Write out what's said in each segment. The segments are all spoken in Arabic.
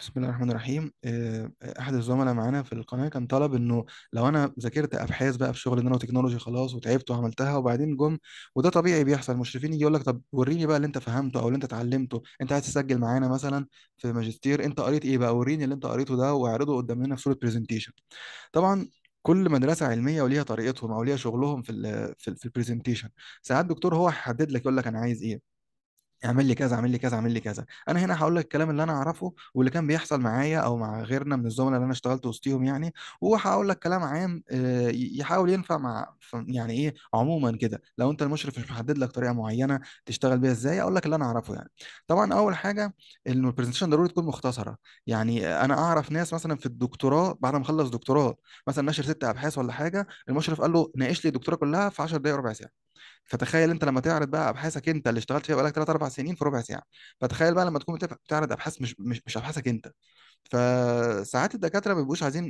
بسم الله الرحمن الرحيم آه، احد الزملاء معانا في القناه كان طلب انه لو انا ذاكرت ابحاث بقى في شغل ان انا خلاص وتعبت وعملتها وبعدين جم وده طبيعي بيحصل المشرفين يجي يقول لك طب وريني بقى اللي انت فهمته او اللي انت اتعلمته انت عايز تسجل معانا مثلا في ماجستير انت قريت ايه بقى وريني اللي انت قريته ده واعرضه قدامنا في صوره برزنتيشن طبعا كل مدرسه علميه وليها طريقتهم او ليها شغلهم في الـ في, في البرزنتيشن ساعات دكتور هو هيحدد لك يقول لك انا عايز ايه اعمل لي كذا اعمل لي كذا اعمل لي كذا انا هنا هقول لك الكلام اللي انا اعرفه واللي كان بيحصل معايا او مع غيرنا من الزملاء اللي انا اشتغلت وسطيهم يعني وهقول لك كلام عام آه، يحاول ينفع مع يعني ايه عموما كده لو انت المشرف مش محدد لك طريقه معينه تشتغل بيها ازاي اقول لك اللي انا اعرفه يعني طبعا اول حاجه انه البرزنتيشن ضروري تكون مختصره يعني انا اعرف ناس مثلا في الدكتوراه بعد ما خلص دكتوراه مثلا نشر ست ابحاث ولا حاجه المشرف قال له ناقش لي الدكتوراه كلها في 10 دقائق ربع ساعه فتخيل انت لما تعرض بقى ابحاثك انت اللي اشتغلت فيها بقالك 3 4 سنين في ربع ساعه فتخيل بقى لما تكون بتعرض ابحاث مش مش, مش ابحاثك انت فساعات الدكاتره ما بيبقوش عايزين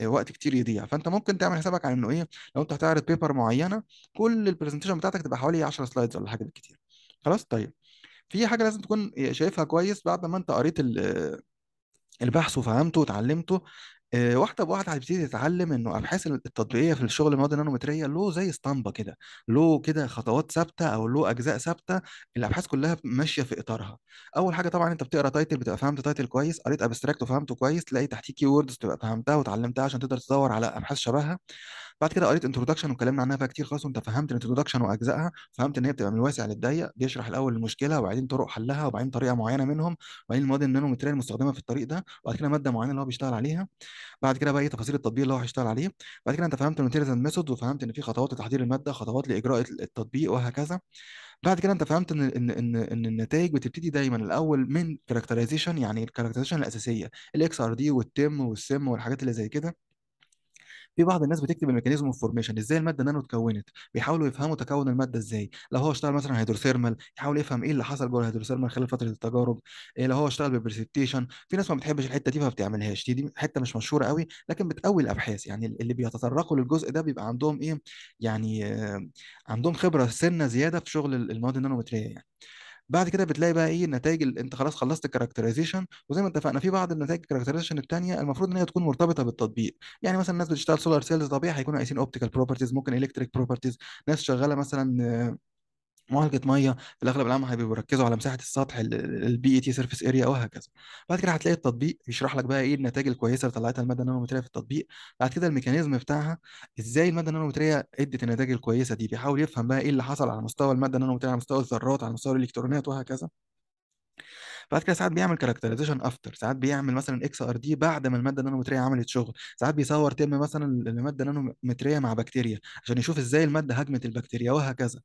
ايه وقت كتير يضيع فانت ممكن تعمل حسابك على انه ايه لو انت هتعرض بيبر معينه كل البرزنتيشن بتاعتك تبقى حوالي 10 سلايدز ولا حاجه بالكتير خلاص طيب في حاجه لازم تكون شايفها كويس بعد ما انت قريت البحث وفهمته وتعلمته آه، واحده بواحده هتبتدي تتعلم انه ابحاث التطبيقيه في الشغل المواد النانومتريه له زي اسطمبه كده له كده خطوات ثابته او له اجزاء ثابته الابحاث كلها ماشيه في اطارها اول حاجه طبعا انت بتقرا تايتل بتبقى فهمت تايتل كويس قريت ابستراكت وفهمته كويس تلاقي تحتيه كي ووردز تبقى فهمتها وتعلمتها عشان تقدر تدور على ابحاث شبهها بعد كده قريت انتروداكشن واتكلمنا عنها بقى كتير خالص وانت فهمت الانتروداكشن واجزائها فهمت ان هي بتبقى من الواسع للضيق بيشرح الاول المشكله وبعدين طرق حلها وبعدين طريقه معينه منهم وبعدين المواد النانو المستخدمه في الطريق ده وبعد كده ماده معينه اللي هو بيشتغل عليها بعد كده بقى ايه تفاصيل التطبيق اللي هو هيشتغل عليه بعد كده انت فهمت الماتيريالز ميثود وفهمت ان في خطوات لتحضير الماده خطوات لاجراء التطبيق وهكذا بعد كده انت فهمت ان ان ان, إن النتائج بتبتدي دايما الاول من كاركترايزيشن يعني الكاركترايزيشن الاساسيه الاكس ار دي والتم والسم والحاجات اللي زي كده في بعض الناس بتكتب الميكانيزم اوف فورميشن ازاي الماده نانو اتكونت بيحاولوا يفهموا تكون الماده ازاي لو هو اشتغل مثلا هيدروثيرمال يحاول يفهم ايه اللي حصل جوه الهيدروثيرمال خلال فتره التجارب إيه لو هو اشتغل بالبرسبتيشن في ناس ما بتحبش الحته دي فبتعملهاش دي, دي حته مش مشهوره قوي لكن بتقوي الابحاث يعني اللي بيتطرقوا للجزء ده بيبقى عندهم ايه يعني آه، عندهم خبره سنه زياده في شغل المواد النانومتريه يعني بعد كده بتلاقي بقى ايه النتائج اللي انت خلاص خلصت الكاركترايزيشن وزي ما اتفقنا في بعض النتائج الكاركترايزيشن الثانيه المفروض ان هي تكون مرتبطه بالتطبيق يعني مثلا الناس بتشتغل سولار سيلز طبيعي هيكونوا قايسين اوبتيكال بروبرتيز ممكن الكتريك بروبرتيز ناس شغاله مثلا معالجه ميه في الاغلب العام هيبقوا بيركزوا على مساحه السطح البي اي تي سيرفيس اريا وهكذا بعد كده هتلاقي التطبيق يشرح لك بقى ايه النتائج الكويسه اللي طلعتها الماده النانومتريه في التطبيق بعد كده الميكانيزم بتاعها ازاي الماده النانومتريه ادت النتائج الكويسه دي بيحاول يفهم بقى ايه اللي حصل على مستوى الماده النانومتريه على مستوى الذرات على مستوى الالكترونات وهكذا بعد كده ساعات بيعمل كاركترايزيشن افتر ساعات بيعمل مثلا اكس ار دي بعد ما الماده النانومتريه عملت شغل ساعات بيصور تم مثلا الماده النانومتريه مع بكتيريا عشان يشوف ازاي الماده هاجمت البكتيريا وهكذا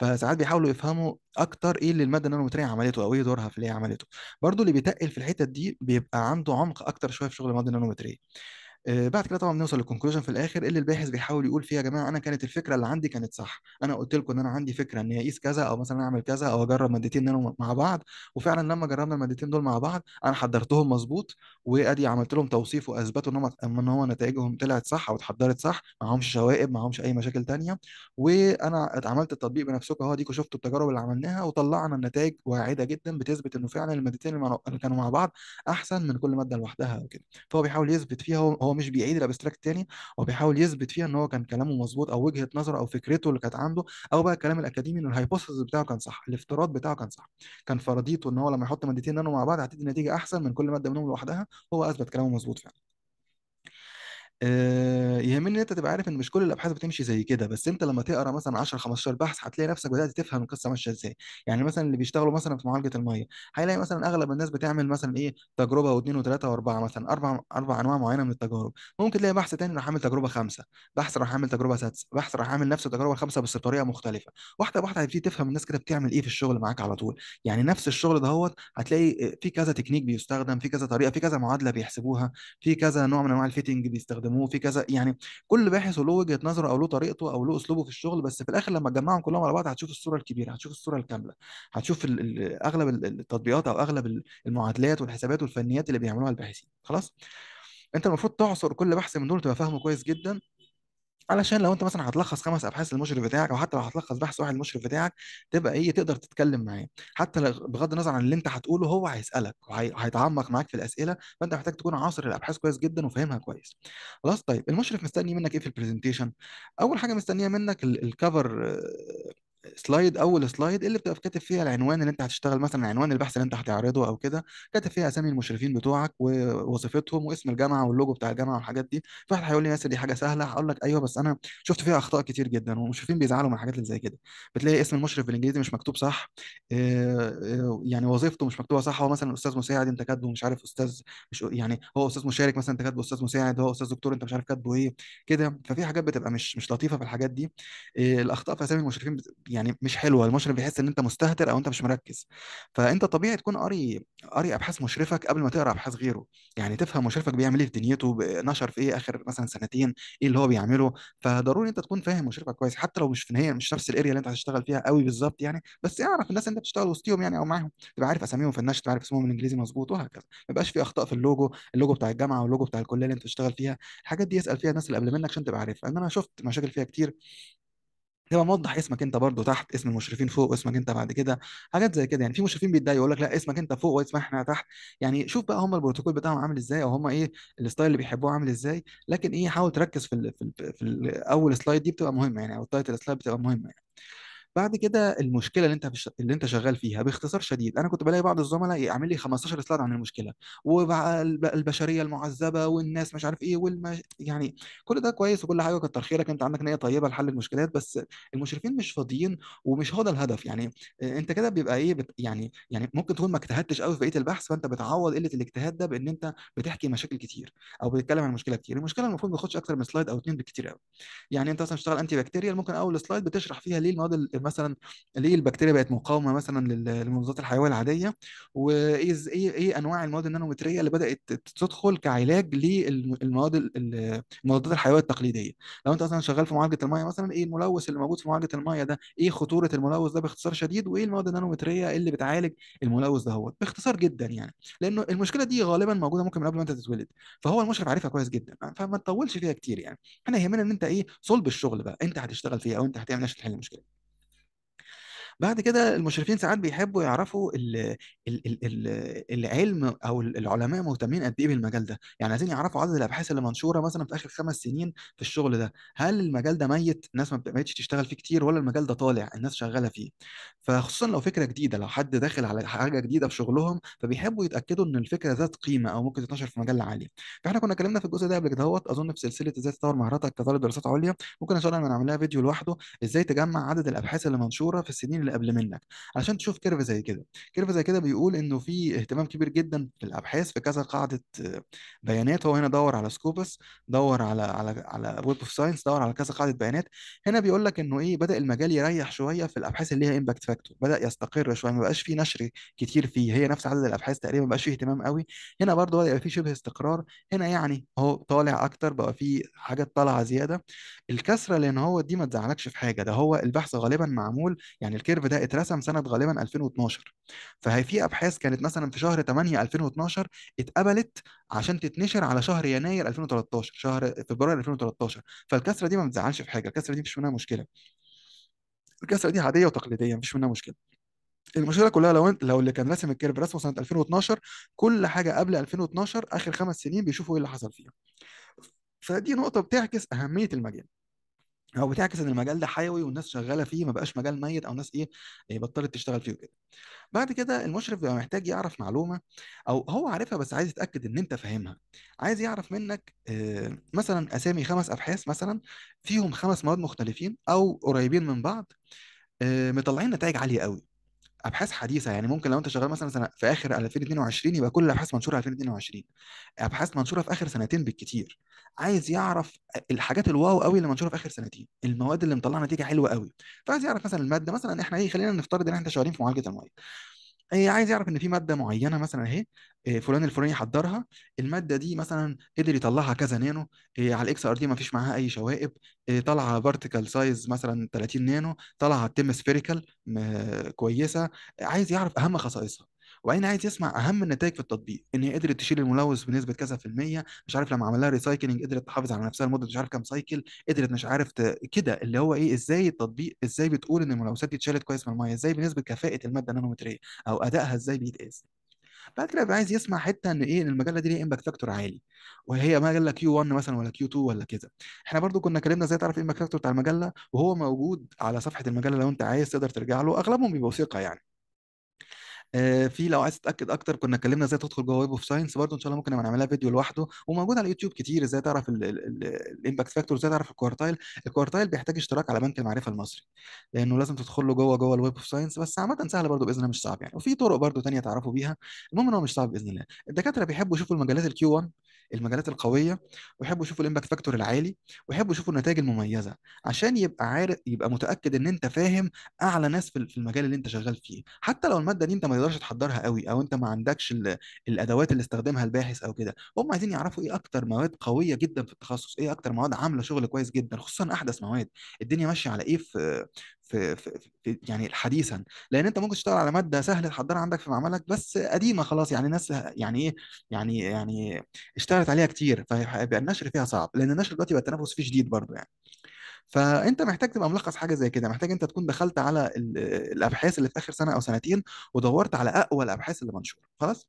فساعات بيحاولوا يفهموا اكتر ايه اللي الماده النانومتريه عملته او ايه دورها في اللي هي عملته برضو اللي بيتقل في الحتت دي بيبقى عنده عمق اكتر شويه في شغل الماده النانومتريه آه، بعد كده طبعا بنوصل للكونكلوجن في الاخر اللي الباحث بيحاول يقول فيها يا جماعه انا كانت الفكره اللي عندي كانت صح انا قلت لكم ان انا عندي فكره ان هي اقيس كذا او مثلا اعمل كذا او اجرب مادتين مع بعض وفعلا لما جربنا المادتين دول مع بعض انا حضرتهم مظبوط وادي عملت لهم توصيف واثبتوا ان هم ان هو نتائجهم طلعت صح او اتحضرت صح معهمش شوائب معهمش اي مشاكل تانية وانا عملت التطبيق بنفسكم اهو ديكوا شفتوا التجارب اللي عملناها وطلعنا النتائج واعده جدا بتثبت انه فعلا المادتين اللي كانوا مع بعض احسن من كل ماده لوحدها وكده فهو بيحاول يثبت فيها هو مش بيعيد الابستراكت تاني هو بيحاول يثبت فيها ان هو كان كلامه مظبوط او وجهه نظره او فكرته اللي كانت عنده او بقى الكلام الاكاديمي ان الهايبوثيسيس بتاعه كان صح الافتراض بتاعه كان صح كان فرضيته ان هو لما يحط مادتين نانو مع بعض هتدي نتيجه احسن من كل ماده منهم لوحدها هو اثبت كلامه مظبوط فعلا آه، يهمني ان انت تبقى عارف ان مش كل الابحاث بتمشي زي كده بس انت لما تقرا مثلا 10 15 بحث هتلاقي نفسك بدات تفهم القصه ماشيه ازاي يعني مثلا اللي بيشتغلوا مثلا في معالجه الميه هيلاقي مثلا اغلب الناس بتعمل مثلا ايه تجربه واثنين وثلاثه واربعه مثلا اربع اربع انواع معينه من التجارب ممكن تلاقي بحث تاني راح عامل تجربه خمسه بحث راح عامل تجربه سادسه بحث راح عامل نفس التجربه الخمسه بس بطريقه مختلفه واحده واحده هتبتدي تفهم الناس كده بتعمل ايه في الشغل معاك على طول يعني نفس الشغل دهوت هتلاقي في كذا تكنيك بيستخدم في كذا طريقه في كذا معادله بيحسبوها في كذا نوع من انواع الفيتنج بيستخدم النمو في كذا يعني كل باحث له وجهه نظره او له طريقته او له اسلوبه في الشغل بس في الاخر لما تجمعهم كلهم على بعض هتشوف الصوره الكبيره هتشوف الصوره الكامله هتشوف الـ الـ اغلب التطبيقات او اغلب المعادلات والحسابات والفنيات اللي بيعملوها الباحثين خلاص انت المفروض تعصر كل بحث من دول تبقى فاهمه كويس جدا علشان لو انت مثلا هتلخص خمس ابحاث للمشرف بتاعك او حتى لو هتلخص بحث واحد للمشرف بتاعك تبقى ايه تقدر تتكلم معاه حتى لو بغض النظر عن اللي انت هتقوله هو هيسالك وهيتعمق معاك في الاسئله فانت محتاج تكون عاصر الابحاث كويس جدا وفاهمها كويس خلاص طيب المشرف مستني منك ايه في البرزنتيشن اول حاجه مستنيه منك الكفر سلايد اول سلايد اللي بتبقى كاتب فيها العنوان اللي انت هتشتغل مثلا عنوان البحث اللي انت هتعرضه او كده كاتب فيها اسامي المشرفين بتوعك ووظيفتهم واسم الجامعه واللوجو بتاع الجامعه والحاجات دي فواحد هيقول لي ناس دي حاجه سهله هقول لك ايوه بس انا شفت فيها اخطاء كتير جدا والمشرفين بيزعلوا من الحاجات اللي زي كده بتلاقي اسم المشرف بالانجليزي مش مكتوب صح آه، آه، يعني وظيفته مش مكتوبه صح هو مثلا استاذ مساعد انت كاتبه مش عارف استاذ مش يعني هو استاذ مشارك مثلا انت كاتبه استاذ مساعد هو استاذ دكتور انت مش عارف كاتبه ايه كده ففي حاجات بتبقى مش مش لطيفه في الحاجات دي آه، الاخطاء في اسامي المشرفين يعني مش حلوه المشرف بيحس ان انت مستهتر او انت مش مركز فانت طبيعي تكون قاري قاري ابحاث مشرفك قبل ما تقرا ابحاث غيره يعني تفهم مشرفك بيعمل ايه في دنيته نشر في ايه اخر مثلا سنتين ايه اللي هو بيعمله فضروري انت تكون فاهم مشرفك كويس حتى لو مش في النهايه مش نفس الاريا اللي انت هتشتغل فيها قوي بالظبط يعني بس اعرف الناس اللي انت بتشتغل وسطيهم يعني او معاهم تبقى عارف اساميهم في النشر تبقى عارف اسمهم الانجليزي مظبوط وهكذا ما يبقاش في اخطاء في اللوجو اللوجو بتاع الجامعه واللوجو بتاع الكليه اللي انت بتشتغل فيها الحاجات دي اسال فيها الناس اللي قبل منك عشان تبقى عارف انا شفت مشاكل فيها كتير تبقى موضح اسمك انت برضو تحت اسم المشرفين فوق واسمك انت بعد كده حاجات زي كده يعني في مشرفين بيتضايقوا يقول لك لا اسمك انت فوق واسمك احنا تحت يعني شوف بقى هم البروتوكول بتاعهم عامل ازاي او هم ايه الستايل اللي بيحبوه عامل ازاي لكن ايه حاول تركز في الـ في, الـ في الـ اول سلايد دي بتبقى مهمه يعني او التايتل سلايد بتبقى مهمه يعني بعد كده المشكله اللي انت بش... اللي انت شغال فيها باختصار شديد انا كنت بلاقي بعض الزملاء يعمل لي 15 سلايد عن المشكله والبشريه المعذبه والناس مش عارف ايه والما يعني كل ده كويس وكل حاجه كتر خيرك انت عندك نيه طيبه لحل المشكلات بس المشرفين مش فاضيين ومش هو ده الهدف يعني انت كده بيبقى ايه بت... يعني يعني ممكن تكون ما اجتهدتش قوي في بقيه البحث فانت بتعوض قله الاجتهاد ده بان انت بتحكي مشاكل كتير او بتتكلم عن مشكله كتير المشكله المفروض ما تاخدش اكتر من سلايد او اثنين بالكتير قوي يعني انت مثلا بتشتغل انتي بكتيريال ممكن اول سلايد بتشرح فيها ليه المواد مثلا ليه البكتيريا بقت مقاومه مثلا للمضادات الحيويه العاديه وايه إيه-،, ايه انواع المواد النانومتريه اللي بدات تدخل كعلاج للمواد المضادات الحيويه التقليديه لو انت مثلا شغال في معالجه الميه مثلا ايه الملوث اللي موجود في معالجه الميه ده ايه خطوره الملوث ده باختصار شديد وايه المواد النانومتريه اللي بتعالج الملوث دهوت باختصار جدا يعني لانه المشكله دي غالبا موجوده ممكن من قبل ما انت تتولد فهو المشرف عارفها كويس جدا فما تطولش فيها كتير يعني احنا يهمنا ان انت ايه صلب الشغل بقى انت هتشتغل فيه او انت هتعمل عشان تحل المشكله بعد كده المشرفين ساعات بيحبوا يعرفوا الـ الـ الـ العلم او العلماء مهتمين قد ايه بالمجال ده يعني عايزين يعرفوا عدد الابحاث اللي منشوره مثلا في اخر خمس سنين في الشغل ده هل المجال ده ميت الناس ما بقتش تشتغل فيه كتير ولا المجال ده طالع الناس شغاله فيه فخصوصا لو فكره جديده لو حد داخل على حاجه جديده في شغلهم فبيحبوا يتاكدوا ان الفكره ذات قيمه او ممكن تنتشر في مجال عالي فاحنا كنا اتكلمنا في الجزء ده قبل كده اظن في سلسله ازاي تطور مهاراتك كطالب دراسات عليا ممكن ان شاء الله نعمل لها فيديو لوحده ازاي تجمع عدد الابحاث اللي منشوره في السنين اللي قبل منك عشان تشوف كيرف زي كده كيرف زي كده بيقول انه في اهتمام كبير جدا في الابحاث في كذا قاعده آه، بيانات هو هنا دور على سكوبس دور على على على ويب اوف ساينس دور على كذا قاعده بيانات هنا بيقول لك انه ايه بدا المجال يريح شويه في الابحاث اللي هي امباكت فاكتور بدا يستقر شويه ما بقاش في نشر كتير فيه هي نفس عدد الابحاث تقريبا ما بقاش فيه اهتمام قوي هنا برضه بدا يبقى في شبه استقرار هنا يعني هو طالع اكتر بقى في حاجات طالعه زياده الكسره لان هو دي ما تزعلكش في حاجه ده هو البحث غالبا معمول يعني الكير الكيرف ده اترسم سنه غالبا 2012 فهي في ابحاث كانت مثلا في شهر 8 2012 اتقبلت عشان تتنشر على شهر يناير 2013 شهر فبراير 2013 فالكسره دي ما بتزعلش في حاجه الكسره دي مش منها مشكله الكسره دي عاديه وتقليديه مش منها مشكله المشكله كلها لو انت لو اللي كان راسم الكيرف رسمه سنه 2012 كل حاجه قبل 2012 اخر خمس سنين بيشوفوا ايه اللي حصل فيها فدي نقطه بتعكس اهميه المجال هو بتعكس ان المجال ده حيوي والناس شغاله فيه ما بقاش مجال ميت او ناس ايه آه، بطلت تشتغل فيه وكده بعد كده المشرف بيبقى محتاج يعرف معلومه او هو عارفها بس عايز يتاكد ان انت فاهمها عايز يعرف منك آه، مثلا اسامي خمس ابحاث مثلا فيهم خمس مواد مختلفين او قريبين من بعض آه، مطلعين نتائج عاليه قوي ابحاث حديثه يعني ممكن لو انت شغال مثلا سنة في اخر 2022 يبقى كل الابحاث منشوره 2022 ابحاث منشوره في اخر سنتين بالكتير عايز يعرف الحاجات الواو قوي اللي منشوره في اخر سنتين المواد اللي مطلعه نتيجه حلوه قوي فعايز يعرف مثلا الماده مثلا احنا ايه خلينا نفترض ان احنا شغالين في معالجه المواد آه، عايز يعرف ان في ماده معينه مثلا اهي آه، فلان الفلاني حضرها الماده دي مثلا قدر يطلعها كذا نانو آه، على الاكس ار دي ما فيش معاها اي شوائب طالعه بارتيكل سايز مثلا 30 نانو طالعه تيم سفيريكال كويسه عايز يعرف اهم خصائصها وبعدين عايز يسمع اهم النتائج في التطبيق ان هي قدرت تشيل الملوث بنسبه كذا في الميه مش عارف لما عمل لها ريسايكلينج قدرت تحافظ على نفسها لمده مش عارف كام سايكل قدرت مش عارف ت... كده اللي هو ايه ازاي التطبيق ازاي بتقول ان الملوثات دي اتشالت كويس من الميه ازاي بنسبه كفاءه الماده النانومتريه او ادائها ازاي بيتقاس بعد كده بيبقى عايز يسمع حته ان ايه ان المجله دي ليها امباكت فاكتور عالي وهي مجله كيو 1 مثلا ولا كيو 2 ولا كده احنا برضو كنا اتكلمنا ازاي تعرف ايه الامباكت فاكتور بتاع المجله وهو موجود على صفحه المجله لو انت عايز تقدر ترجع له اغلبهم بيبقوا ثقه يعني آه، في لو عايز تتاكد اكتر كنا اتكلمنا ازاي تدخل جوه ويب اوف ساينس برضه ان شاء الله ممكن نعملها فيديو لوحده وموجود على اليوتيوب كتير ازاي تعرف الامباكت فاكتور ازاي تعرف الكوارتايل الكوارتايل بيحتاج اشتراك على بنك المعرفه المصري لانه لازم تدخل له جوه جوه الويب اوف ساينس بس عامه سهله برضه باذن الله مش صعب يعني وفي طرق برضه ثانيه تعرفوا بيها المهم ان هو مش صعب باذن الله الدكاتره بيحبوا يشوفوا المجالات الكيو 1 المجالات القويه ويحبوا يشوفوا الامباكت فاكتور العالي ويحبوا يشوفوا النتائج المميزه عشان يبقى عارف يبقى متاكد ان انت فاهم اعلى ناس في المجال اللي انت شغال فيه حتى لو الماده دي انت ما تقدرش تحضرها قوي او انت ما عندكش الادوات اللي استخدمها الباحث او كده هم عايزين يعرفوا ايه اكتر مواد قويه جدا في التخصص ايه اكتر مواد عامله شغل كويس جدا خصوصا احدث مواد الدنيا ماشيه على ايه في في, في, في يعني حديثا لان انت ممكن تشتغل على ماده سهل تحضرها عندك في معملك بس قديمه خلاص يعني ناس يعني ايه يعني يعني اشتغلت عليها كتير فيبقى النشر فيها صعب لان النشر دلوقتي بقى التنافس فيه شديد برضه يعني فانت محتاج تبقى ملخص حاجه زي كده محتاج انت تكون دخلت على الابحاث اللي في اخر سنه او سنتين ودورت على اقوى الابحاث اللي منشوره خلاص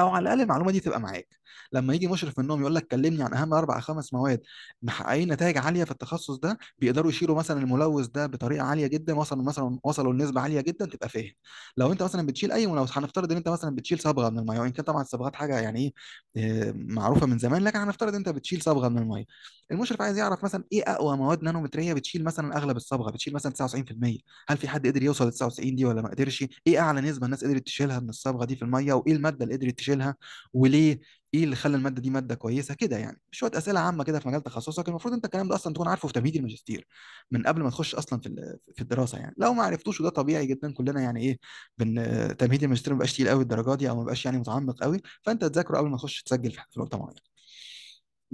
او على الاقل المعلومه دي تبقى معاك لما يجي مشرف منهم يقول لك كلمني عن اهم اربع خمس مواد محققين نتائج عاليه في التخصص ده بيقدروا يشيلوا مثلا الملوث ده بطريقه عاليه جدا وصلوا مثلا وصلوا لنسبه عاليه جدا تبقى فاهم لو انت مثلا بتشيل اي ملوث هنفترض ان انت مثلا بتشيل صبغه من الميه وان كان طبعا الصبغات حاجه يعني ايه آه، معروفه من زمان لكن هنفترض انت بتشيل صبغه من الميه المشرف عايز يعرف مثلا ايه اقوى مواد نانومتريه بتشيل مثلا اغلب الصبغه بتشيل مثلا 99% هل في حد قدر يوصل ل 99 دي ولا ما قدرش ايه اعلى نسبه الناس قدرت تشيلها من الصبغه دي في الميه وايه الماده اللي قدرت تشيلها وليه ايه اللي خلى الماده دي ماده كويسه كده يعني شويه اسئله عامه كده في مجال تخصصك المفروض انت الكلام ده اصلا تكون عارفه في تمهيد الماجستير من قبل ما تخش اصلا في في الدراسه يعني لو ما عرفتوش وده طبيعي جدا كلنا يعني ايه بن تمهيد الماجستير ما بقاش تقيل قوي الدرجات دي او ما بقاش يعني متعمق قوي فانت تذاكره قبل ما تخش تسجل في نقطه معينه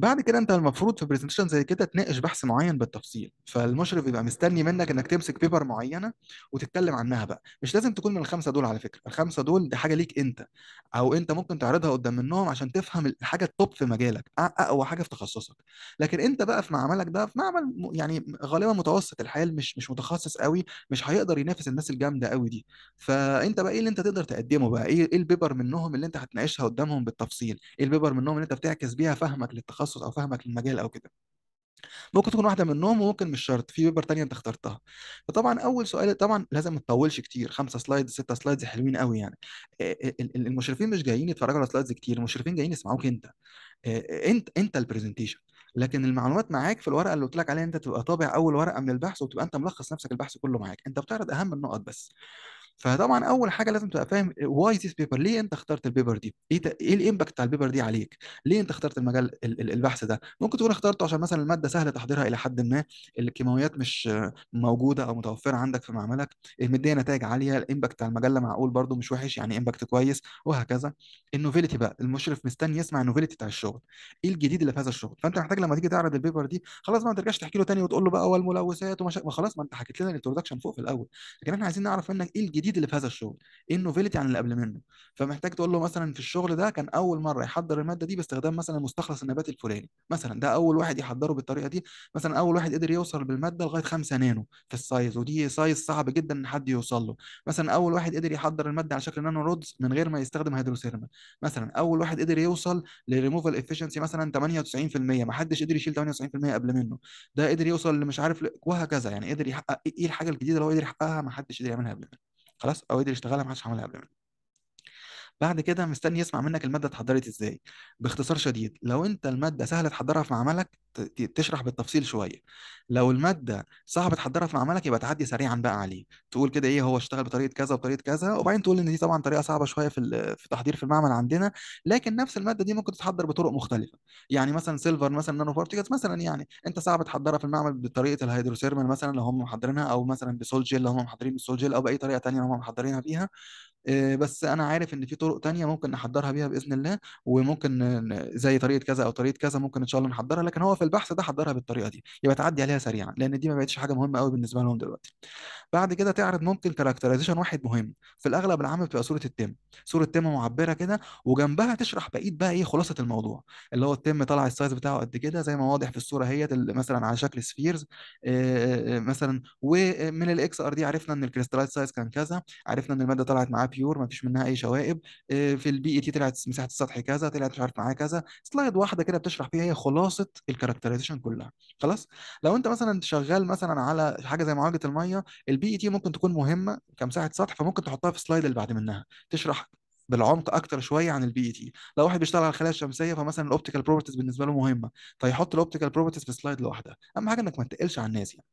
بعد كده انت المفروض في برزنتيشن زي كده تناقش بحث معين بالتفصيل فالمشرف بيبقى مستني منك انك تمسك بيبر معينه وتتكلم عنها بقى مش لازم تكون من الخمسه دول على فكره الخمسه دول دي حاجه ليك انت او انت ممكن تعرضها قدام منهم عشان تفهم الحاجه التوب في مجالك اقوى حاجه في تخصصك لكن انت بقى في معملك ده في معمل يعني غالبا متوسط الحال مش مش متخصص قوي مش هيقدر ينافس الناس الجامده قوي دي فانت بقى ايه اللي انت تقدر تقدمه بقى ايه ايه البيبر منهم اللي انت هتناقشها قدامهم بالتفصيل ايه البيبر منهم اللي انت بتعكس بيها فهمك للتخصص تخصص او فهمك للمجال او كده ممكن تكون واحده منهم وممكن مش شرط في بيبر تانية انت اخترتها فطبعا اول سؤال طبعا لازم ما تطولش كتير خمسه سلايدز سته سلايدز حلوين قوي يعني المشرفين مش جايين يتفرجوا على سلايدز كتير المشرفين جايين يسمعوك انت انت انت البرزنتيشن لكن المعلومات معاك في الورقه اللي قلت لك عليها انت تبقى طابع اول ورقه من البحث وتبقى انت ملخص نفسك البحث كله معاك انت بتعرض اهم النقط بس فطبعا اول حاجه لازم تبقى فاهم واي ذيس بيبر ليه انت اخترت البيبر دي ايه, إيه الامباكت بتاع البيبر دي عليك ليه انت اخترت المجال البحث ده ممكن تكون اخترته عشان مثلا الماده سهل تحضيرها الى حد ما الكيماويات مش موجوده او متوفره عندك في معملك مديه نتائج عاليه الامباكت بتاع المجله معقول برده مش وحش يعني امباكت كويس وهكذا النوفيلتي بقى المشرف مستني يسمع النوفيلتي بتاع الشغل ايه الجديد اللي في هذا الشغل فانت محتاج لما تيجي تعرض البيبر دي خلاص بقى ما ترجعش تحكي له تاني وتقول له بقى والملوثات ومش... خلاص ما انت حكيت لنا الانترودكشن فوق في الاول لكن احنا عايزين نعرف منك ايه الجديد الجديد اللي في هذا الشغل ايه النوفيلتي عن اللي قبل منه فمحتاج تقول له مثلا في الشغل ده كان اول مره يحضر الماده دي باستخدام مثلا مستخلص النباتي الفلاني مثلا ده اول واحد يحضره بالطريقه دي مثلا اول واحد قدر يوصل بالماده لغايه 5 نانو في السايز ودي سايز صعب جدا ان حد يوصل له مثلا اول واحد قدر يحضر الماده على شكل نانو رودز من غير ما يستخدم هيدروثيرما مثلا اول واحد قدر يوصل لريموفال افشنسي مثلا 98% ما حدش قدر يشيل 98% قبل منه ده قدر يوصل لمش عارف وهكذا يعني قدر يحقق ايه الحاجه الجديده اللي هو قدر يحققها ما حدش قدر يعملها قبل منه خلاص قدر يشتغلها ما حدش عملها قبل منه بعد كده مستني يسمع منك الماده اتحضرت ازاي باختصار شديد لو انت الماده سهل تحضرها في معملك تشرح بالتفصيل شويه لو الماده صعب تحضرها في معملك يبقى تعدي سريعا بقى عليه تقول كده ايه هو اشتغل بطريقه كذا وطريقة كذا وبعدين تقول ان دي طبعا طريقه صعبه شويه في في تحضير في المعمل عندنا لكن نفس الماده دي ممكن تتحضر بطرق مختلفه يعني مثلا سيلفر مثلا نانو بارتيكلز مثلا يعني انت صعب تحضرها في المعمل بطريقه الهيدروثيرمال مثلا لو هم محضرينها او مثلا بسولجيل لو هم محضرين بالسول او باي طريقه ثانيه هم محضرينها فيها آه، بس انا عارف ان في طرق تانية ممكن نحضرها بيها باذن الله وممكن زي طريقه كذا او طريقه كذا ممكن ان شاء الله نحضرها لكن هو في البحث ده حضرها بالطريقه دي يبقى تعدي عليها سريعا لان دي ما بقتش حاجه مهمه قوي بالنسبه لهم دلوقتي بعد كده تعرض ممكن كاركترايزيشن واحد مهم في الاغلب العام بتبقى صوره التم صوره تم معبره كده وجنبها تشرح بقيه بقى ايه خلاصه الموضوع اللي هو التم طلع السايز بتاعه قد كده زي ما واضح في الصوره هي مثلا على شكل سفيرز آه، آه، مثلا ومن الاكس ار دي عرفنا ان الكريستالايت سايز كان كذا عرفنا ان الماده طلعت معاه بيور ما فيش منها اي شوائب آه، في البي اي تي e طلعت مساحه السطح كذا طلعت مش عارف معاها كذا سلايد واحده كده بتشرح فيها هي خلاصه الكاركترايزيشن كلها خلاص لو انت مثلا شغال مثلا على حاجه زي معالجه الميه البي اي تي e ممكن تكون مهمه كمساحه سطح فممكن تحطها في السلايد اللي بعد منها تشرح بالعمق اكتر شويه عن البي اي تي e لو واحد بيشتغل على الخلايا الشمسيه فمثلا الاوبتيكال بروبرتيز بالنسبه له مهمه فيحط الاوبتيكال بروبرتيز في سلايد لوحدها اهم حاجه انك ما تقلش على الناس يعني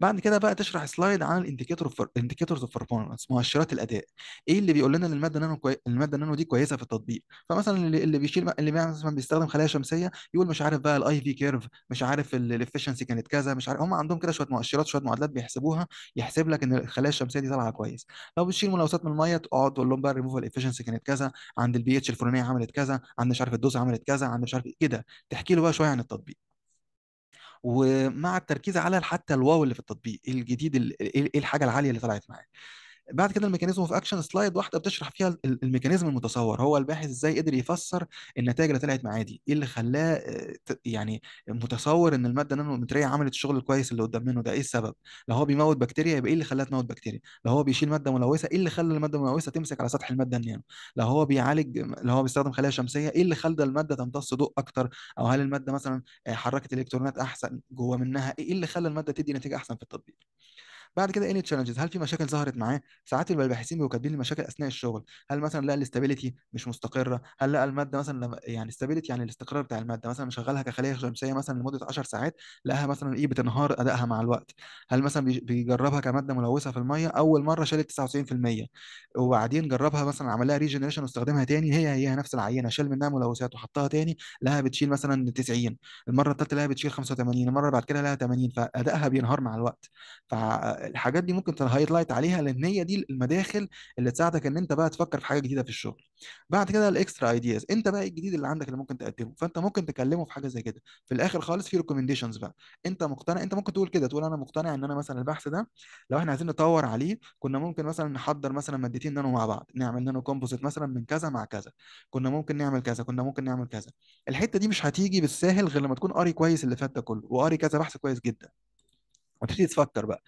بعد كده بقى تشرح سلايد عن الانديكيتور انديكيتورز اوف بيرفورمانس مؤشرات الاداء ايه اللي بيقول لنا ان الماده نانو كوي... الماده النانو دي كويسه في التطبيق فمثلا اللي, اللي بيشيل اللي مثلا بيستخدم خلايا شمسيه يقول مش عارف بقى الاي في كيرف مش عارف الافشنسي كانت كذا مش عارف هم عندهم كده شويه مؤشرات شويه معادلات بيحسبوها يحسب لك ان الخلايا الشمسيه دي طالعه كويس لو بتشيل ملوثات من الميه تقعد تقول لهم بقى الريموفال افشنسي كانت كذا عند البي اتش الفلانيه عملت كذا عند مش عارف الدوز عملت كذا عند مش عارف إيه، كده تحكي له بقى شويه عن التطبيق ومع التركيز على حتى الواو اللي في التطبيق الجديد إيه-،, ايه الحاجه العاليه اللي طلعت معاه بعد كده الميكانيزم اوف اكشن سلايد واحده بتشرح فيها الميكانيزم المتصور هو الباحث ازاي قدر يفسر النتائج اللي طلعت معاه دي ايه اللي خلاه آه، يعني متصور ان الماده النانو متريه عملت الشغل الكويس اللي قدام منه ده ايه السبب لو هو بيموت بكتيريا يبقى ايه اللي خلاها تموت بكتيريا لو هو بيشيل ماده ملوثه ايه اللي خلى الماده الملوثه تمسك على سطح الماده النانو لو هو بيعالج لو هو بيستخدم خلايا شمسيه ايه اللي خلى الماده تمتص ضوء اكتر او هل الماده مثلا حركت الكترونات احسن جوه منها ايه اللي خلى الماده تدي نتيجه احسن في التطبيق بعد كده اني تشالنجز هل في مشاكل ظهرت معاه ساعات بيبقى الباحثين بيبقوا كاتبين المشاكل اثناء الشغل هل مثلا لقى الاستابيليتي مش مستقره هل لقى الماده مثلا يعني الاستابيليتي يعني الاستقرار بتاع الماده مثلا مشغلها كخليه شمسيه مثلا لمده 10 ساعات لقاها مثلا ايه بتنهار ادائها مع الوقت هل مثلا بيجربها كماده ملوثه في الميه اول مره شالت 99% وبعدين جربها مثلا عمل لها ريجنريشن واستخدمها تاني هي هي نفس العينه شال منها ملوثات وحطها تاني لها بتشيل مثلا 90 المره الثالثه لها بتشيل 85 المره بعد كده لها 80 فادائها بينهار مع الوقت فالحاجات دي ممكن تهايلايت عليها لان هي دي المداخل اللي تساعدك ان انت بقى تفكر في حاجه جديده في الشغل بعد كده الاكسترا ايدياز انت بقى الجديد اللي عندك اللي ممكن تقدمه فانت ممكن تكلمه في حاجه زي كده في الاخر خالص في ريكومنديشنز بقى انت مقتنع انت ممكن تقول كده تقول انا مقتنع ان انا مثلا البحث ده لو احنا عايزين نطور عليه كنا ممكن مثلا نحضر مثلا مادتين نانو مع بعض نعمل نانو كومبوزيت مثلا من كذا مع كذا كنا ممكن نعمل كذا كنا ممكن نعمل كذا الحته دي مش هتيجي بالساهل غير لما تكون قاري كويس اللي فات ده كله وقاري كذا بحث كويس جدا وتبتدي تفكر بقى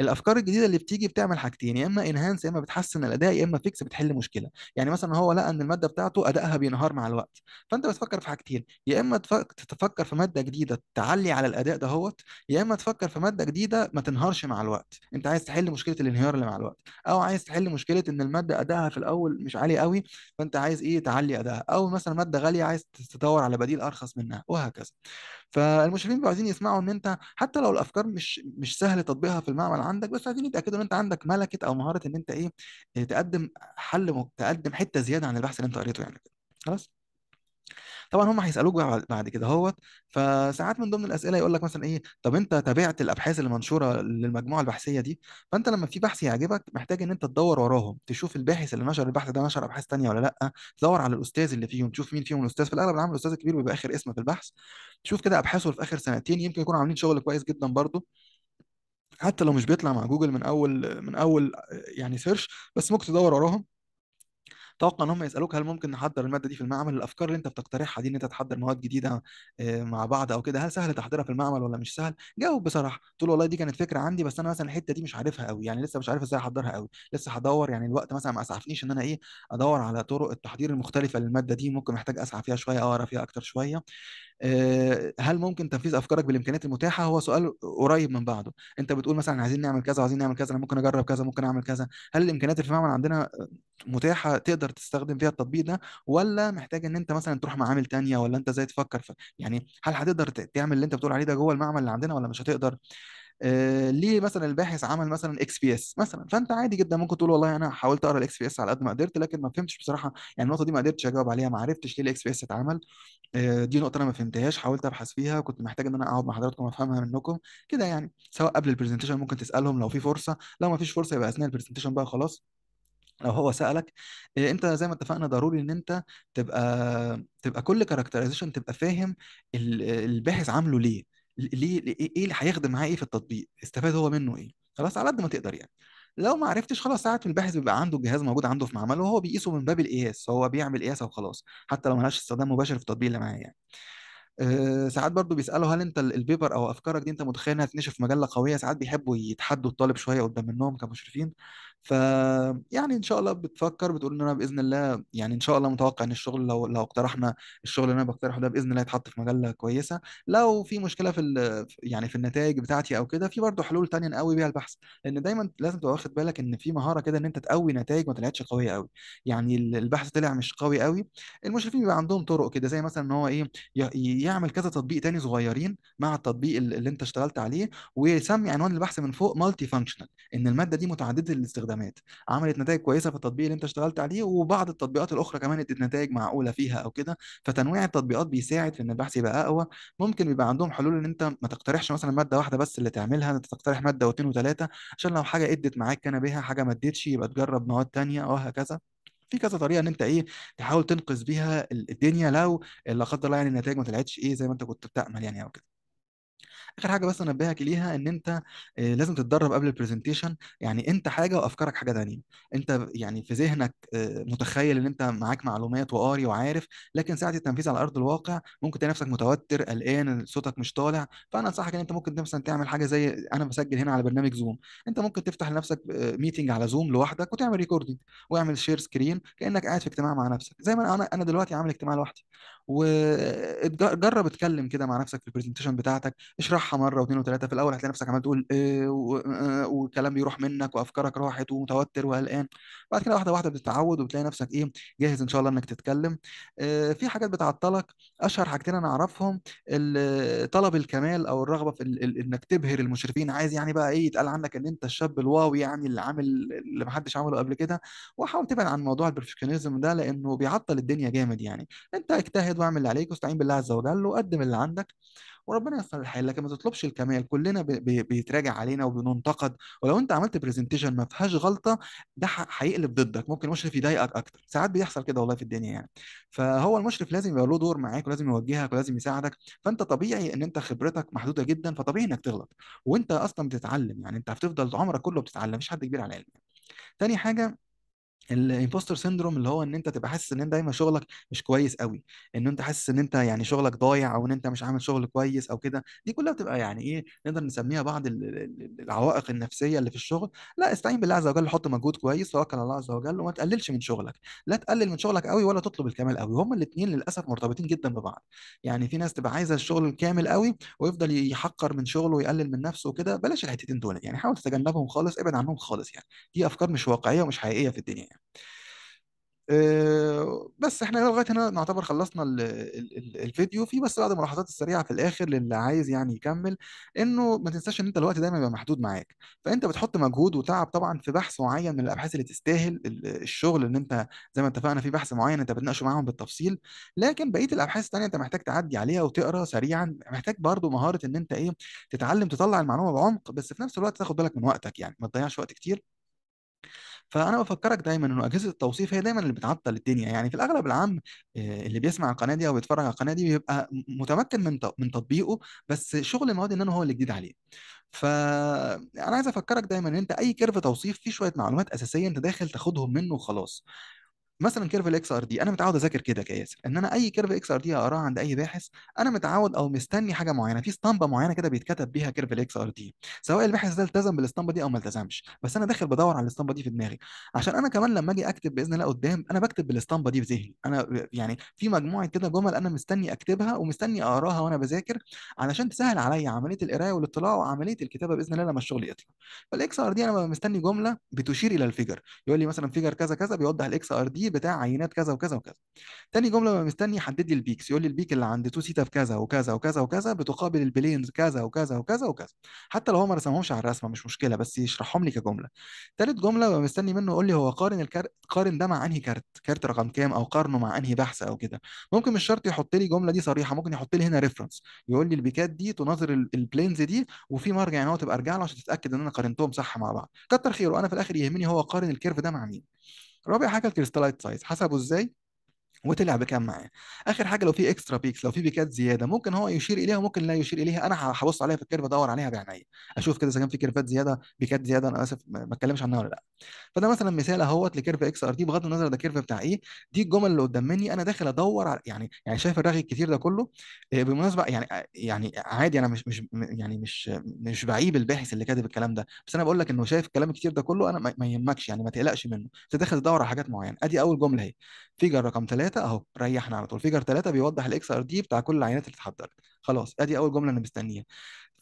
الافكار الجديده اللي بتيجي بتعمل حاجتين يا اما انهانس يا اما بتحسن الاداء يا اما فيكس بتحل مشكله يعني مثلا هو لقى ان الماده بتاعته ادائها بينهار مع الوقت فانت بتفكر في حاجتين يا اما تفكر في ماده جديده تعلي على الاداء دهوت يا اما تفكر في ماده جديده ما تنهارش مع الوقت انت عايز تحل مشكله الانهيار اللي مع الوقت او عايز تحل مشكله ان الماده ادائها في الاول مش عالي قوي فانت عايز ايه تعلي ادائها او مثلا ماده غاليه عايز تدور على بديل ارخص منها وهكذا فالمشرفين عايزين يسمعوا ان انت حتى لو الافكار مش مش سهل تطبيقها في المعمل عندك بس عايزين يتاكدوا ان انت عندك ملكه او مهاره ان انت ايه آه، تقدم حل تقدم حته زياده عن البحث اللي انت قريته يعني خلاص طبعا هم هيسالوك بعد كده اهوت فساعات من ضمن الاسئله يقول لك مثلا ايه طب انت تابعت الابحاث اللي منشوره للمجموعه البحثيه دي فانت لما في بحث يعجبك محتاج ان انت تدور وراهم تشوف الباحث اللي نشر البحث ده نشر ابحاث ثانيه ولا لا تدور على الاستاذ اللي فيهم تشوف مين فيهم الاستاذ في الاغلب العام الاستاذ الكبير بيبقى اخر اسم في البحث تشوف كده ابحاثه في اخر سنتين يمكن يكونوا عاملين شغل كويس جدا برضه حتى لو مش بيطلع مع جوجل من اول من اول يعني سيرش بس ممكن تدور وراهم اتوقع ان هم يسالوك هل ممكن نحضر الماده دي في المعمل الافكار اللي انت بتقترحها دي ان انت تحضر مواد جديده آه، مع بعض او كده هل سهل تحضيرها في المعمل ولا مش سهل جاوب بصراحه تقول والله دي كانت فكره عندي بس انا مثلا الحته دي مش عارفها قوي يعني لسه مش عارف ازاي احضرها قوي لسه هدور يعني الوقت مثلا ما اسعفنيش ان انا ايه ادور على طرق التحضير المختلفه للماده دي ممكن محتاج اسعى فيها شويه اقرا فيها اكتر شويه آه، هل ممكن تنفيذ افكارك بالامكانيات المتاحه هو سؤال قريب من بعضه انت بتقول مثلا عايزين نعمل كذا عايزين نعمل كذا انا ممكن اجرب كذا ممكن اعمل كذا هل الامكانيات اللي في المعمل عندنا آه، متاحه تقدر تستخدم فيها التطبيق ده ولا محتاج ان انت مثلا تروح معامل تانية ولا انت ازاي تفكر في يعني هل هتقدر تعمل اللي انت بتقول عليه ده جوه المعمل اللي عندنا ولا مش هتقدر آه، ليه مثلا الباحث عمل مثلا اكس بي اس مثلا فانت عادي جدا ممكن تقول والله انا حاولت اقرا الاكس بي اس على قد ما قدرت لكن ما فهمتش بصراحه يعني النقطه دي ما قدرتش اجاوب عليها ما عرفتش ليه الاكس بي اس اتعمل آه، دي نقطه انا ما فهمتهاش حاولت ابحث فيها كنت محتاج ان انا اقعد مع حضراتكم افهمها منكم كده يعني سواء قبل البرزنتيشن ممكن تسالهم لو في فرصه لو ما فيش فرصه يبقى اثناء البرزنتيشن بقى خلاص لو هو سألك آه، انت زي ما اتفقنا ضروري ان انت تبقى تبقى كل كاركترايزيشن تبقى فاهم الباحث عامله ليه ليه إيه،, ايه اللي هيخدم معاه ايه في التطبيق استفاد هو منه ايه خلاص على قد ما تقدر يعني لو ما عرفتش خلاص ساعات الباحث بيبقى عنده الجهاز موجود عنده في معمله وهو بيقيسه من باب القياس هو بيعمل قياسه وخلاص حتى لو ملهاش استخدام مباشر في التطبيق اللي معاه يعني آه، ساعات برضو بيسالوا هل انت البيبر او افكارك دي انت متخيل انها تنشر في مجله قويه ساعات بيحبوا يتحدوا الطالب شويه قدام منهم كمشرفين ف يعني ان شاء الله بتفكر بتقول ان انا باذن الله يعني ان شاء الله متوقع ان الشغل لو لو اقترحنا الشغل اللي انا بقترحه ده باذن الله يتحط في مجله كويسه لو في مشكله في ال... يعني في النتائج بتاعتي او كده في برضو حلول تانية نقوي بيها البحث لان دايما لازم تبقى واخد بالك ان في مهاره كده ان انت تقوي نتائج ما طلعتش قويه قوي يعني البحث طلع مش قوي قوي المشرفين بيبقى عندهم طرق كده زي مثلا ان هو ايه ي... يعمل كذا تطبيق تاني صغيرين مع التطبيق اللي انت اشتغلت عليه ويسمي عنوان البحث من فوق مالتي فانكشنال ان الماده دي متعدده الاستخدامات عملت نتائج كويسه في التطبيق اللي انت اشتغلت عليه وبعض التطبيقات الاخرى كمان ادت نتائج معقوله فيها او كده فتنويع التطبيقات بيساعد في ان البحث يبقى اقوى ممكن بيبقى عندهم حلول ان انت ما تقترحش مثلا ماده واحده بس اللي تعملها انت تقترح ماده واثنين وثلاثه عشان لو حاجه ادت معاك كان بها حاجه ما ادتش يبقى تجرب مواد ثانيه وهكذا في كذا طريقه ان انت ايه تحاول تنقذ بيها الدنيا لو لا قدر الله يعني النتائج ما طلعتش ايه زي ما انت كنت بتامل يعني او كده اخر حاجه بس انبهك ليها ان انت آه، لازم تتدرب قبل البرزنتيشن يعني انت حاجه وافكارك حاجه ثانيه انت يعني في ذهنك آه، متخيل ان انت معاك معلومات وقاري وعارف لكن ساعه التنفيذ على ارض الواقع ممكن تلاقي نفسك متوتر قلقان صوتك مش طالع فانا انصحك ان انت ممكن مثلا تعمل حاجه زي انا بسجل هنا على برنامج زوم انت ممكن تفتح لنفسك ميتنج آه، على زوم لوحدك وتعمل ريكوردنج واعمل شير سكرين كانك قاعد في اجتماع مع نفسك زي ما انا انا دلوقتي عامل اجتماع لوحدي وجرب اتكلم كده مع نفسك في البرزنتيشن بتاعتك اشرحها مره واثنين وثلاثه في الاول هتلاقي نفسك عمال تقول إيه آه، والكلام بيروح منك وافكارك راحت ومتوتر وقلقان بعد كده واحده واحده بتتعود وبتلاقي نفسك ايه جاهز ان شاء الله انك تتكلم آه، في حاجات بتعطلك اشهر حاجتين انا اعرفهم طلب الكمال او الرغبه في ال ال انك تبهر المشرفين عايز يعني بقى ايه يتقال عنك ان انت الشاب الواو يعني اللي عامل اللي محدش عمله قبل كده وحاول تبعد عن موضوع البرفكشنزم ده لانه بيعطل الدنيا جامد يعني انت اجتهد واجتهد واعمل اللي عليك واستعين بالله عز وجل وقدم اللي عندك وربنا ييسر الحال لكن ما تطلبش الكمال كلنا بيتراجع علينا وبننتقد ولو انت عملت برزنتيشن ما فيهاش غلطه ده هيقلب ضدك ممكن المشرف يضايقك اكتر ساعات بيحصل كده والله في الدنيا يعني فهو المشرف لازم يبقى له دور معاك ولازم يوجهك ولازم يساعدك فانت طبيعي ان انت خبرتك محدوده جدا فطبيعي انك تغلط وانت اصلا بتتعلم يعني انت هتفضل عمرك كله بتتعلم مفيش حد كبير على العلم تاني حاجه الامبوستر سيندروم اللي هو ان انت تبقى حاسس ان انت دايما شغلك مش كويس قوي ان انت حاسس ان انت يعني شغلك ضايع او ان انت مش عامل شغل كويس او كده دي كلها بتبقى يعني ايه نقدر نسميها بعض العوائق النفسيه اللي في الشغل لا استعين بالله عز وجل حط مجهود كويس توكل على الله عز وجل وما تقللش من شغلك لا تقلل من شغلك قوي ولا تطلب الكمال قوي هما الاثنين للاسف مرتبطين جدا ببعض يعني في ناس تبقى عايزه الشغل الكامل قوي ويفضل يحقر من شغله ويقلل من نفسه وكده بلاش الحتتين دول يعني حاول تتجنبهم خالص ابعد عنهم خالص يعني دي افكار مش واقعيه ومش حقيقيه في الدنيا يعني. آه، بس احنا لغايه هنا نعتبر خلصنا الفيديو في بس بعض الملاحظات السريعه في الاخر للي عايز يعني يكمل انه ما تنساش ان انت الوقت دايما بيبقى محدود معاك فانت بتحط مجهود وتعب طبعا في بحث معين من الابحاث اللي تستاهل الشغل ان انت زي ما اتفقنا في بحث معين انت بتناقشه معاهم بالتفصيل لكن بقيه الابحاث الثانيه انت محتاج تعدي عليها وتقرا سريعا محتاج برضو مهاره ان انت ايه تتعلم تطلع المعلومه بعمق بس في نفس الوقت تاخد بالك من وقتك يعني ما تضيعش وقت كتير فانا بفكرك دايما انه اجهزه التوصيف هي دايما اللي بتعطل الدنيا يعني في الاغلب العام آه، اللي بيسمع القناه دي او بيتفرج على القناه دي بيبقى متمكن من من تطبيقه بس شغل المواد ان انا هو اللي جديد عليه فانا عايز افكرك دايما ان انت اي كيرف توصيف فيه شويه معلومات اساسيه انت داخل تاخدهم منه وخلاص مثلا كيرف الاكس ار دي انا متعود اذاكر كده كياسر ان انا اي كيرف اكس ار دي اقراه عند اي باحث انا متعود او مستني حاجه معينه في اسطمبه معينه كده بيتكتب بيها كيرف الاكس ار دي سواء الباحث ده التزم بالاسطمبه دي او ما التزمش بس انا داخل بدور على الاسطمبه دي في دماغي عشان انا كمان لما اجي اكتب باذن الله قدام انا بكتب بالاسطمبه دي في ذهني انا يعني في مجموعه كده جمل انا مستني اكتبها ومستني اقراها وانا بذاكر علشان تسهل عليا عمليه القرايه والاطلاع وعمليه الكتابه باذن الله لما الشغل يطلع فالاكس ار دي انا مستني جمله بتشير الى الفيجر يقول لي مثلا فيجر كذا كذا بيوضح الاكس ار دي بتاع عينات كذا وكذا وكذا تاني جمله ببقى مستني يحدد لي البيكس يقول لي البيك اللي عند 2 سيتا في كذا وكذا وكذا وكذا بتقابل البلينز كذا وكذا وكذا وكذا حتى لو هو ما رسمهمش على الرسمه مش مشكله بس يشرحهم لي كجمله تالت جمله ببقى مستني منه يقول لي هو قارن الكارت قارن ده مع انهي كارت كارت رقم كام او قارنه مع انهي بحث او كده ممكن مش شرط يحط لي جمله دي صريحه ممكن يحط لي هنا ريفرنس يقول لي البيكات دي تناظر البلينز دي وفي مرجع ان هو تبقى ارجع له عشان تتاكد ان انا قارنتهم صح مع بعض كتر خيره انا في الاخر يهمني هو قارن الكيرف ده مع مين رابع حاجه الكريستالايت سايز حسبه ازاي وطلع بكام معاه اخر حاجه لو في اكسترا بيكس لو في بيكات زياده ممكن هو يشير اليها وممكن لا يشير اليها انا هبص عليها في الكيرف ادور عليها بعينيا اشوف كده اذا كان في كيرفات زياده بيكات زياده انا اسف ما اتكلمش عنها ولا لا فده مثلا مثال اهوت لكيرف اكس ار دي بغض النظر ده كيرف بتاع ايه دي الجمل اللي قدام مني انا داخل ادور على يعني يعني شايف الرغي الكتير ده كله آه، بالمناسبه يعني آه، يعني عادي انا مش مش يعني مش مش بعيب الباحث اللي كاتب الكلام ده بس انا بقول لك انه شايف الكلام الكتير ده كله انا ما يهمكش يعني ما تقلقش منه انت داخل تدور على حاجات معينه ادي اول جمله اهي فيجر رقم ثلاثة اهو ريحنا على طول فيجر ثلاثة بيوضح الاكس ار دي بتاع كل العينات اللي اتحضرت خلاص ادي اول جملة انا مستنيها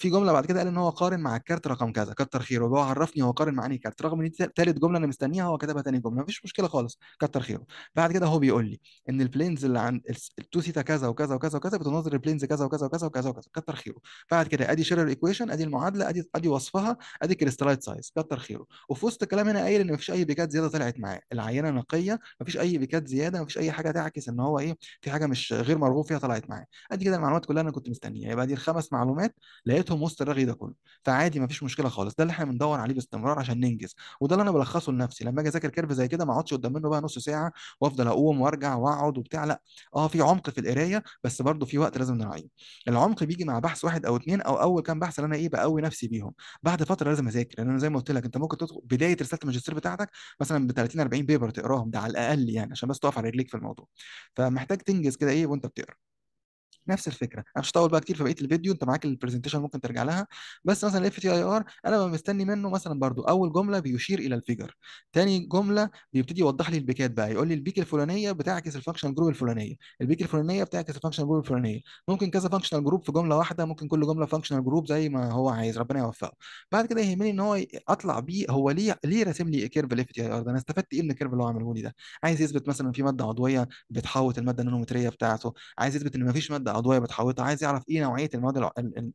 في جمله بعد كده قال ان هو قارن مع الكارت رقم كذا كتر خيره هو عرفني هو قارن مع انهي كارت رغم ان ثالث جمله انا مستنيها هو كتبها ثاني جمله مفيش مشكله خالص كتر خيره بعد كده هو بيقول لي ان البلينز اللي عند التو سيتا كذا وكذا وكذا وكذا بتناظر البلينز كذا وكذا وكذا وكذا وكذا كتر خيره بعد كده ادي شيرر ايكويشن ادي المعادله ادي ادي وصفها ادي كريستلايت سايز كتر خيره وفي وسط الكلام هنا قايل ان مفيش اي بيكات زياده طلعت معاه العينه نقيه مفيش اي بيكات زياده مفيش اي حاجه تعكس ان هو ايه في حاجه مش غير مرغوب فيها طلعت معاه ادي كده المعلومات كلها انا كنت مستنيها يبقى دي الخمس معلومات لقيت بتاعتهم وسط الرغي ده كله فعادي مفيش مشكله خالص ده اللي احنا بندور عليه باستمرار عشان ننجز وده اللي انا بلخصه لنفسي لما اجي اذاكر كيرف زي كده ما اقعدش قدام منه بقى نص ساعه وافضل اقوم وارجع واقعد وبتاع لا اه في عمق في القرايه بس برضه في وقت لازم نراعيه العمق بيجي مع بحث واحد او اثنين او اول كام بحث اللي انا ايه بقوي نفسي بيهم بعد فتره لازم اذاكر لان انا زي ما قلت لك انت ممكن تدخل بدايه رساله الماجستير بتاعتك مثلا ب 30 40 بيبر تقراهم ده على الاقل يعني عشان بس تقف على رجليك في الموضوع فمحتاج تنجز كده ايه وانت بتقرا نفس الفكره انا مش هطول بقى كتير في بقيه الفيديو انت معاك البرزنتيشن ممكن ترجع لها بس مثلا الاف تي اي ار انا ببقى مستني منه مثلا برضو اول جمله بيشير الى الفيجر تاني جمله بيبتدي يوضح لي البيكات بقى يقول لي البيك الفلانيه بتعكس الفانكشنال جروب الفلانيه البيك الفلانيه بتعكس الفانكشنال جروب الفلانيه ممكن كذا فانكشنال جروب في جمله واحده ممكن كل جمله فانكشنال جروب زي ما هو عايز ربنا يوفقه بعد كده يهمني ان هو اطلع بيه هو ليه ليه راسم لي كيرف الاف تي اي ار ده انا استفدت ايه من الكيرف اللي هو عامله لي ده عايز يثبت مثلا في ماده عضويه بتحوط الماده النانومتريه بتاعته عايز يثبت ان مفيش ماده العضويه بتحوطها عايز يعرف ايه نوعيه المواد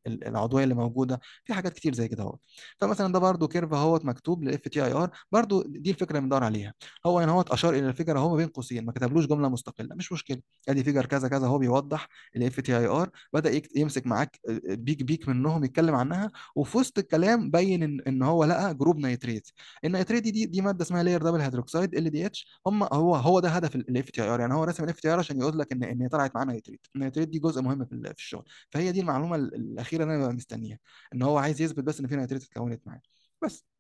العضويه اللي موجوده في حاجات كتير زي كده اهو فمثلا ده برده كيرف اهوت مكتوب للاف تي اي ار برده دي الفكره اللي بندور عليها هو ان هو اشار الى الفكره هو ما بين قوسين ما كتبلوش جمله مستقله مش مشكله ادي فيجر كذا كذا هو بيوضح الاف تي اي ار بدا يمسك معاك بيك بيك منهم يتكلم عنها وفي وسط الكلام بين ان, إن هو لقى جروب نيتريت النيتريت دي دي, دي ماده اسمها لير دبل هيدروكسيد ال دي اتش هم هو هو ده هدف الاف تي اي ار يعني هو رسم الاف تي اي ار عشان يقول لك ان ان هي طلعت معاه نيتريت النيتريت دي جزء جزء مهم في الشغل فهي دي المعلومه الاخيره اللي انا مستنيها ان هو عايز يثبت بس ان في نيتريت اتكونت معاه بس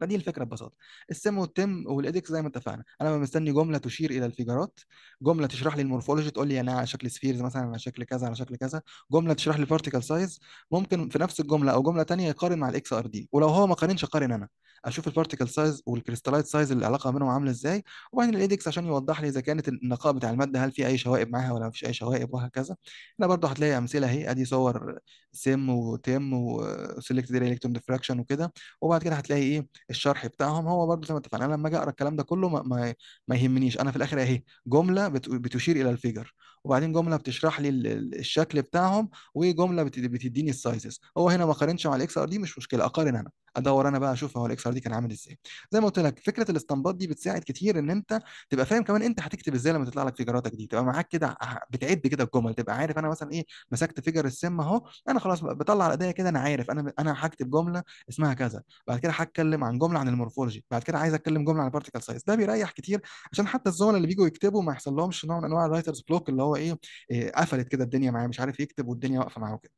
فدي الفكره ببساطه السم والتم والادكس زي ما اتفقنا انا مستني جمله تشير الى الفيجرات جمله تشرح لي المورفولوجي تقول لي انا على شكل سفيرز مثلا على شكل كذا على شكل كذا جمله تشرح لي بارتيكل سايز ممكن في نفس الجمله او جمله ثانيه يقارن مع الاكس ار دي ولو هو ما قارنش اقارن انا اشوف البارتيكل سايز والكريستالايت سايز اللي العلاقه بينهم عامله ازاي وبعدين الايدكس عشان يوضح لي اذا كانت النقاء بتاع الماده هل في اي شوائب معاها ولا ما فيش اي شوائب وهكذا هنا برضه هتلاقي امثله اهي ادي صور سم وتم وسيلكتد الكترون ديفراكشن وكده وبعد كده هتلاقي ايه الشرح بتاعهم هو برضه زي ما اتفقنا انا لما اجي اقرا الكلام ده كله ما, ما, يهمنيش انا في الاخر اهي جمله بتشير الى الفيجر وبعدين جمله بتشرح لي الشكل بتاعهم وجمله بتديني السايزز هو هنا ما قارنش مع الاكس ار دي مش مشكله اقارن انا ادور انا بقى اشوف هو الاكس ار دي كان عامل ازاي زي ما قلت لك فكره الاستنباط دي بتساعد كتير ان انت تبقى فاهم كمان انت هتكتب ازاي لما تطلع لك فيجراتك دي تبقى معاك كده بتعد كده الجمل تبقى عارف انا مثلا ايه مسكت فيجر السم اهو انا خلاص بطلع على ايديا كده انا عارف انا انا هكتب جمله اسمها كذا بعد كده هتكلم عن جمله عن المورفولوجي بعد كده عايز اتكلم جمله عن البارتيكال سايز ده بيريح كتير عشان حتى الزملاء اللي بييجوا يكتبوا ما يحصل لهمش نوع من انواع الرايترز بلوك اللي هو هو ايه آه، قفلت كده الدنيا معاه مش عارف يكتب والدنيا واقفه معاه كده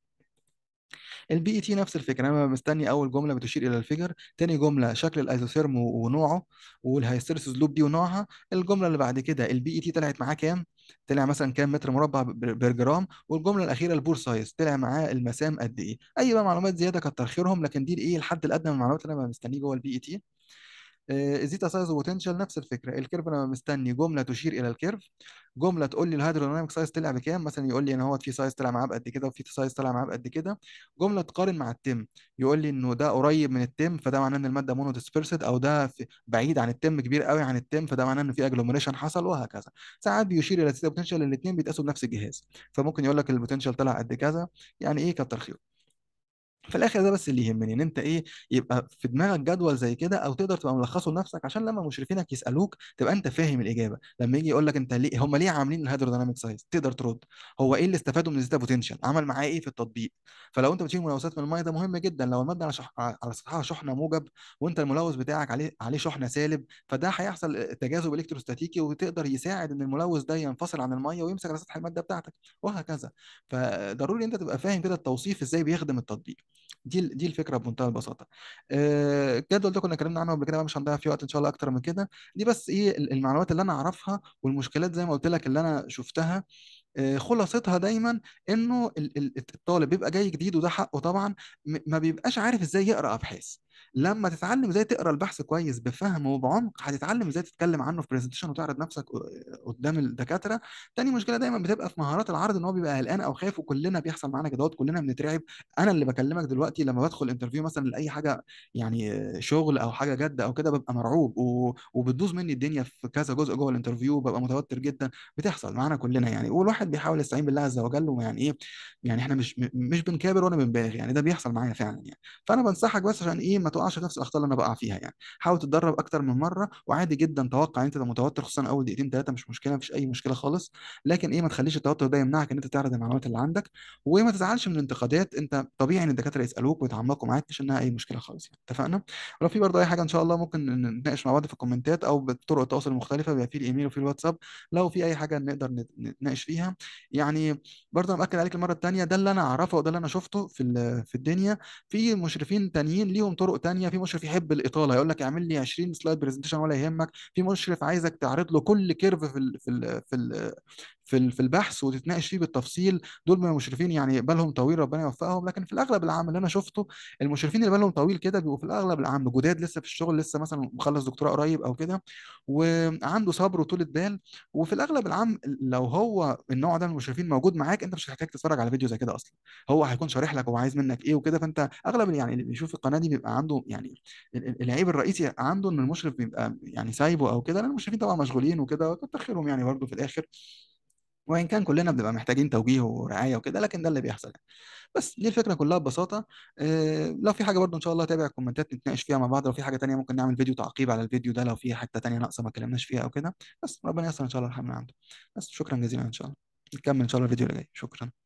البي اي تي e نفس الفكره انا مستني اول جمله بتشير الى الفيجر تاني جمله شكل الايزوثيرم ونوعه والهايستيرسيس لوب دي ونوعها الجمله اللي بعد كده البي اي تي e طلعت معاه كام طلع مثلا كام متر مربع جرام والجمله الاخيره البور سايز طلع معاه المسام قد ايه اي بقى معلومات زياده كتر خيرهم لكن دي الايه الحد الادنى من المعلومات اللي انا مستنيه جوه البي اي تي e آه، زيتا سايز وبوتنشال نفس الفكره الكيرف انا مستني جمله تشير الى الكيرف جمله تقول لي الهيدروديناميك سايز طلع بكام مثلا يقول لي ان هو في سايز طلع معاه بقد كده وفي سايز طلع معاه بقد كده جمله تقارن مع التم يقول لي انه ده قريب من التم فده معناه ان الماده مونو ديسبيرسد او ده بعيد عن التم كبير قوي عن التم فده معناه ان في اجلوميريشن حصل وهكذا ساعات بيشير الى زيتا بوتنشال الاثنين بيتقاسوا بنفس الجهاز فممكن يقول لك البوتنشال طلع قد كذا يعني ايه كتر خيره في الاخر ده بس اللي يهمني ان انت ايه يبقى في دماغك جدول زي كده او تقدر تبقى ملخصه لنفسك عشان لما مشرفينك يسالوك تبقى انت فاهم الاجابه لما يجي يقول لك انت ليه هم ليه عاملين الهيدروديناميك سايز تقدر ترد هو ايه اللي استفادوا من الزيتا بوتنشال عمل معاه ايه في التطبيق فلو انت بتشيل ملوثات من الميه ده مهم جدا لو الماده على شح... على سطحها شحنه موجب وانت الملوث بتاعك عليه عليه شحنه سالب فده هيحصل تجاذب الكتروستاتيكي وتقدر يساعد ان الملوث ده ينفصل عن الميه ويمسك على سطح الماده بتاعتك وهكذا فضروري انت تبقى فاهم كده التوصيف ازاي بيخدم التطبيق دي دي الفكره بمنتهى البساطه الجدول آه، ده كنا اتكلمنا عنه قبل كده بقى مش هنضيع فيه وقت ان شاء الله اكتر من كده دي بس ايه المعلومات اللي انا اعرفها والمشكلات زي ما قلت لك اللي انا شفتها آه، خلاصتها دايما انه الطالب بيبقى جاي جديد وده حقه طبعا ما بيبقاش عارف ازاي يقرا ابحاث لما تتعلم ازاي تقرا البحث كويس بفهم وبعمق هتتعلم ازاي تتكلم عنه في برزنتيشن وتعرض نفسك قدام الدكاتره تاني مشكله دايما بتبقى في مهارات العرض ان هو بيبقى قلقان او خايف وكلنا بيحصل معانا كده كلنا بنترعب انا اللي بكلمك دلوقتي لما بدخل انترفيو مثلا لاي حاجه يعني شغل او حاجه جد او كده ببقى مرعوب و... وبتدوز مني الدنيا في كذا جزء جوه الانترفيو ببقى متوتر جدا بتحصل معانا كلنا يعني والواحد بيحاول يستعين بالله عز وجل ويعني ايه يعني احنا مش مش بنكابر ولا بنبالغ يعني ده بيحصل معايا فعلا يعني فانا بنصحك بس عشان ايه ما تقعش في نفس الاخطاء اللي انا بقع فيها يعني حاول تتدرب اكتر من مره وعادي جدا توقع انت لو متوتر خصوصا اول دقيقتين ثلاثه مش مشكله مفيش اي مشكله خالص لكن ايه ما تخليش التوتر ده يمنعك ان انت تعرض المعلومات اللي عندك وما تزعلش من الانتقادات انت طبيعي ان الدكاتره يسالوك ويتعمقوا معاك مش انها اي مشكله خالص يعني اتفقنا ولو في برضه اي حاجه ان شاء الله ممكن نناقش مع بعض في الكومنتات او بطرق التواصل المختلفه بيبقى في الايميل وفي الواتساب لو في اي حاجه نقدر نتناقش فيها يعني برضه انا باكد عليك المره الثانيه ده اللي انا اعرفه وده اللي انا شفته في في الدنيا في مشرفين تانيين ليهم طرق طرق تانية في مشرف يحب الاطاله يقول لك اعمل لي 20 سلايد برزنتيشن ولا يهمك في مشرف عايزك تعرض له كل كيرف في الـ في الـ في في في البحث وتتناقش فيه بالتفصيل دول من المشرفين يعني بالهم طويل ربنا يوفقهم لكن في الاغلب العام اللي انا شفته المشرفين اللي بالهم طويل كده بيبقوا في الاغلب العام جداد لسه في الشغل لسه مثلا مخلص دكتوراه قريب او كده وعنده صبر وطول بال وفي الاغلب العام لو هو النوع ده من المشرفين موجود معاك انت مش هتحتاج تتفرج على فيديو زي كده اصلا هو هيكون شارح لك هو عايز منك ايه وكده فانت اغلب يعني اللي بيشوف القناه دي بيبقى عنده يعني العيب الرئيسي عنده ان المشرف بيبقى يعني سايبه او كده لان المشرفين طبعا مشغولين وكده كتر خيرهم يعني برضه في الاخر وان كان كلنا بنبقى محتاجين توجيه ورعايه وكده لكن ده اللي بيحصل يعني. بس دي الفكره كلها ببساطه آه، لو في حاجه برضو ان شاء الله تابع الكومنتات نتناقش فيها مع بعض لو في حاجه تانية ممكن نعمل فيديو تعقيب على الفيديو ده لو في حته تانية ناقصه ما اتكلمناش فيها او كده بس ربنا ييسر ان شاء الله الحمد عنده بس شكرا جزيلا ان شاء الله نكمل ان شاء الله الفيديو اللي جاي شكرا